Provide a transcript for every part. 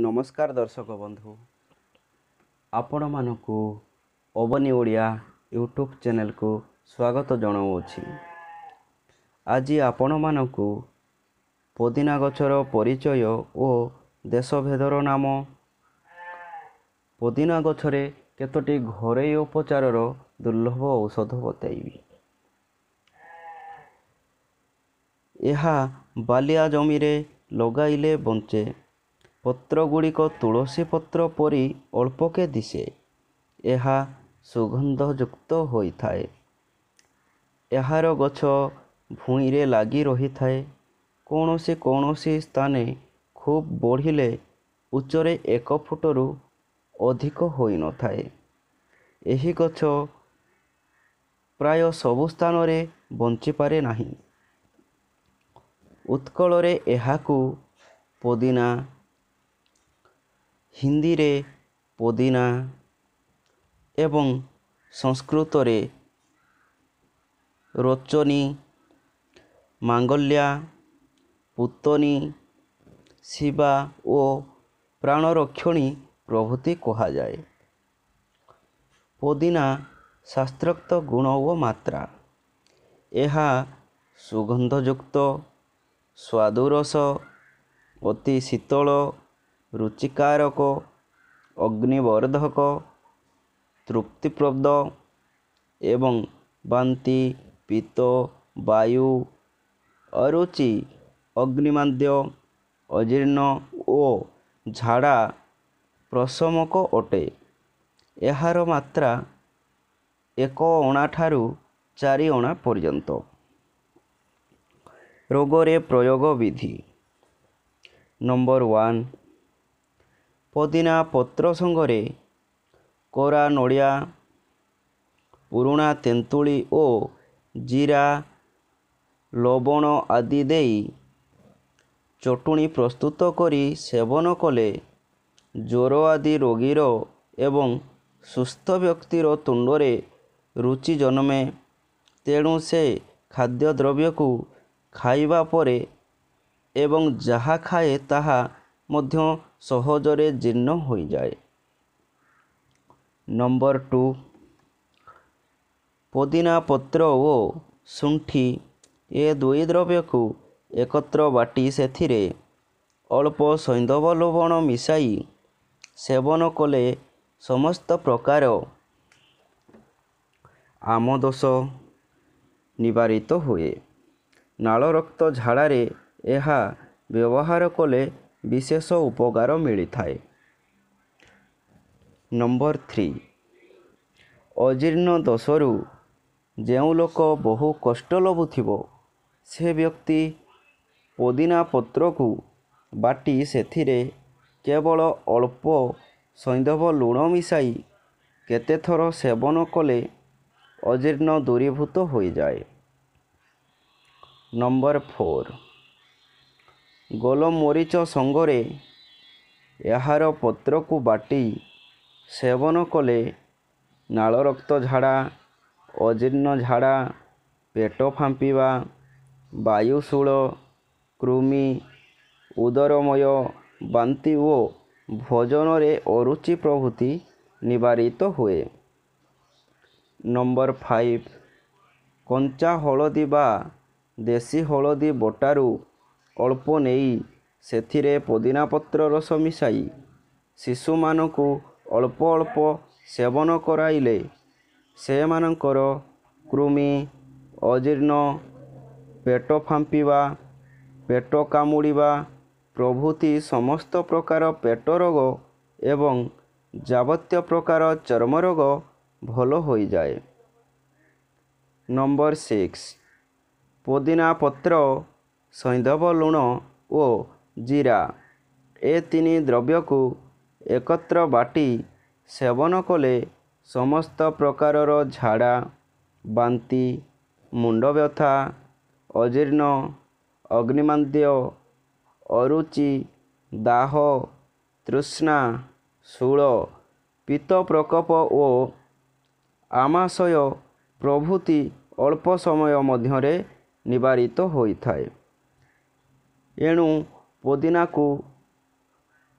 ନମସ୍କାର ଦର୍ଶକ ବନ୍ଧୁ ଆପଣମାନଙ୍କୁ ଅବନି ଓଡ଼ିଆ ୟୁଟ୍ୟୁବ୍ ଚ୍ୟାନେଲକୁ ସ୍ୱାଗତ ଜଣାଉଅଛି ଆଜି ଆପଣମାନଙ୍କୁ ପୋଦିନା ଗଛର ପରିଚୟ ଓ ଦେଶଭେଦର ନାମ ପୋଦିନା ଗଛରେ କେତୋଟି ଘରୋଇ ଉପଚାରର ଦୁର୍ଲଭ ଔଷଧ ବତାଇବି ଏହା ବାଲିଆ ଜମିରେ ଲଗାଇଲେ ବଞ୍ଚେ ପତ୍ର ଗୁଡ଼ିକ ତୁଳସୀ ପତ୍ର ପରି ଅଳ୍ପକେ ଦିଶେ ଏହା ସୁଗନ୍ଧଯୁକ୍ତ ହୋଇଥାଏ ଏହାର ଗଛ ଭୂଇଁରେ ଲାଗି ରହିଥାଏ କୌଣସି କୌଣସି ସ୍ଥାନେ ଖୁବ୍ ବଢ଼ିଲେ ଉଚ୍ଚରେ ଏକ ଫୁଟରୁ ଅଧିକ ହୋଇନଥାଏ ଏହି ଗଛ ପ୍ରାୟ ସବୁ ସ୍ଥାନରେ ବଞ୍ଚିପାରେ ନାହିଁ ଉତ୍କଳରେ ଏହାକୁ ପୋଦିନା ହିନ୍ଦୀରେ ପୋଦିନା ଏବଂ ସଂସ୍କୃତରେ ରୋଚନୀ ମାଙ୍ଗଲ୍ୟା ପୁତନୀ ଶିବା ଓ ପ୍ରାଣରକ୍ଷଣୀ ପ୍ରଭୃତି କୁହାଯାଏ ପୋଦିନା ଶାସ୍ତ୍ରୋକ୍ତ ଗୁଣ ଓ ମାତ୍ରା ଏହା ସୁଗନ୍ଧଯୁକ୍ତ ସ୍ୱାଦୁରସ ଅତି ଶୀତଳ ରୁଚିକାରକ ଅଗ୍ନିବର୍ଦ୍ଧକ ତୃପ୍ତିପ୍ରଦ ଏବଂ ବାନ୍ତି ପିତ ବାୟୁ ଅରୁଚି ଅଗ୍ନିମାଦ୍ୟ ଅଜୀର୍ଣ୍ଣ ଓ ଝାଡ଼ା ପ୍ରଶମକ ଅଟେ ଏହାର ମାତ୍ରା ଏକ ଅଣା ଠାରୁ ଚାରି ଅଣା ପର୍ଯ୍ୟନ୍ତ ରୋଗରେ ପ୍ରୟୋଗ ବିଧି ନମ୍ବର ୱାନ୍ ପୋଦିନା ପତ୍ର ସଙ୍ଗରେ କୋରା ନଡ଼ିଆ ପୁରୁଣା ତେନ୍ତୁଳି ଓ ଜିରା ଲବଣ ଆଦି ଦେଇ ଚଟୁଣି ପ୍ରସ୍ତୁତ କରି ସେବନ କଲେ ଜ୍ୱର ଆଦି ରୋଗୀର ଏବଂ ସୁସ୍ଥ ବ୍ୟକ୍ତିର ତୁଣ୍ଡରେ ରୁଚି ଜନ୍ମେ ତେଣୁ ସେ ଖାଦ୍ୟ ଦ୍ରବ୍ୟକୁ ଖାଇବା ପରେ ଏବଂ ଯାହା ଖାଏ ତାହା ମଧ୍ୟ ସହଜରେ ଜୀର୍ଣ୍ଣ ହୋଇଯାଏ ନମ୍ବର ଟୁ ପୋଦିନା ପତ୍ର ଓ ଶୁଣ୍ଠି ଏ ଦୁଇ ଦ୍ରବ୍ୟକୁ ଏକତ୍ର ବାଟି ସେଥିରେ ଅଳ୍ପ ସୈନ୍ଦବ ଲବଣ ମିଶାଇ ସେବନ କଲେ ସମସ୍ତ ପ୍ରକାର ଆମଦୋଷ ନିବାରିତ ହୁଏ ନାଳ ରକ୍ତ ଝାଡ଼ାରେ ଏହା ବ୍ୟବହାର କଲେ ବିଶେଷ ଉପକାର ମିଳିଥାଏ ନମ୍ବର ଥ୍ରୀ ଅଜୀର୍ଣ୍ଣ ଦୋଷରୁ ଯେଉଁ ଲୋକ ବହୁ କଷ୍ଟ ଲଭୁଥିବ ସେ ବ୍ୟକ୍ତି ପୋଦିନା ପତ୍ରକୁ ବାଟି ସେଥିରେ କେବଳ ଅଳ୍ପ ସୈନ୍ଦବ ଲୁଣ ମିଶାଇ କେତେଥର ସେବନ କଲେ ଅଜୀର୍ଣ୍ଣ ଦୂରୀଭୂତ ହୋଇଯାଏ ନମ୍ବର ଫୋର୍ ଗୋଲମରିଚ ସଙ୍ଗରେ ଏହାର ପତ୍ରକୁ ବାଟି ସେବନ କଲେ ନାଳରକ୍ତ ଝାଡ଼ା ଅଜୀର୍ଣ୍ଣ ଝାଡ଼ା ପେଟ ଫାମ୍ପିବା ବାୟୁଶୂଳ କୃମି ଉଦରମୟ ବାନ୍ତି ଓ ଭୋଜନରେ ଅରୁଚି ପ୍ରଭୃତି ନିବାରିତ ହୁଏ ନମ୍ବର ଫାଇଭ୍ କଞ୍ଚା ହଳଦୀ ବା ଦେଶୀ ହଳଦୀ ବଟାରୁ ଅଳ୍ପ ନେଇ ସେଥିରେ ପୋଦିନା ପତ୍ର ରସ ମିଶାଇ ଶିଶୁମାନଙ୍କୁ ଅଳ୍ପ ଅଳ୍ପ ସେବନ କରାଇଲେ ସେମାନଙ୍କର କୃମି ଅଜୀର୍ଣ୍ଣ ପେଟ ଫାମ୍ପିବା ପେଟ କାମୁଡ଼ିବା ପ୍ରଭୃତି ସମସ୍ତ ପ୍ରକାର ପେଟ ରୋଗ ଏବଂ ଯାବତୀୟ ପ୍ରକାର ଚର୍ମ ରୋଗ ଭଲ ହୋଇଯାଏ ନମ୍ବର ସିକ୍ସ ପୋଦିନା ପତ୍ର ସୈନ୍ଧବ ଲୁଣ ଓ ଜିରା ଏ ତିନି ଦ୍ରବ୍ୟକୁ ଏକତ୍ର ବାଟି ସେବନ କଲେ ସମସ୍ତ ପ୍ରକାରର ଝାଡ଼ା ବାନ୍ତି ମୁଣ୍ଡବ୍ୟଥା ଅଜୀର୍ଣ୍ଣ ଅଗ୍ନିମାନ୍ଦ୍ୟ ଅରୁଚି ଦାହ ତୃଷ୍ଣା ଶୂଳ ପିତ ପ୍ରକୋପ ଓ ଆମାଶୟ ପ୍ରଭୃତି ଅଳ୍ପ ସମୟ ମଧ୍ୟରେ ନିବାରିତ ହୋଇଥାଏ ଏଣୁ ପୋଦିନାକୁ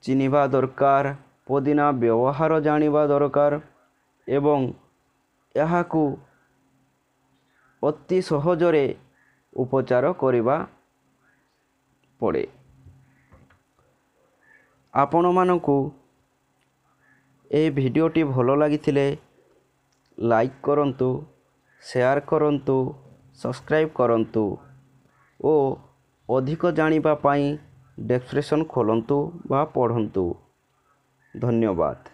ଚିହ୍ନିବା ଦରକାର ପୋଦିନା ବ୍ୟବହାର ଜାଣିବା ଦରକାର ଏବଂ ଏହାକୁ ଅତି ସହଜରେ ଉପଚାର କରିବା ପଡ଼େ ଆପଣମାନଙ୍କୁ ଏ ଭିଡ଼ିଓଟି ଭଲ ଲାଗିଥିଲେ ଲାଇକ୍ କରନ୍ତୁ ସେୟାର୍ କରନ୍ତୁ ସବସ୍କ୍ରାଇବ୍ କରନ୍ତୁ ଓ ଅଧିକ ଜାଣିବା ପାଇଁ ଡେସ୍କ୍ରିପସନ୍ ଖୋଲନ୍ତୁ ବା ପଢ଼ନ୍ତୁ ଧନ୍ୟବାଦ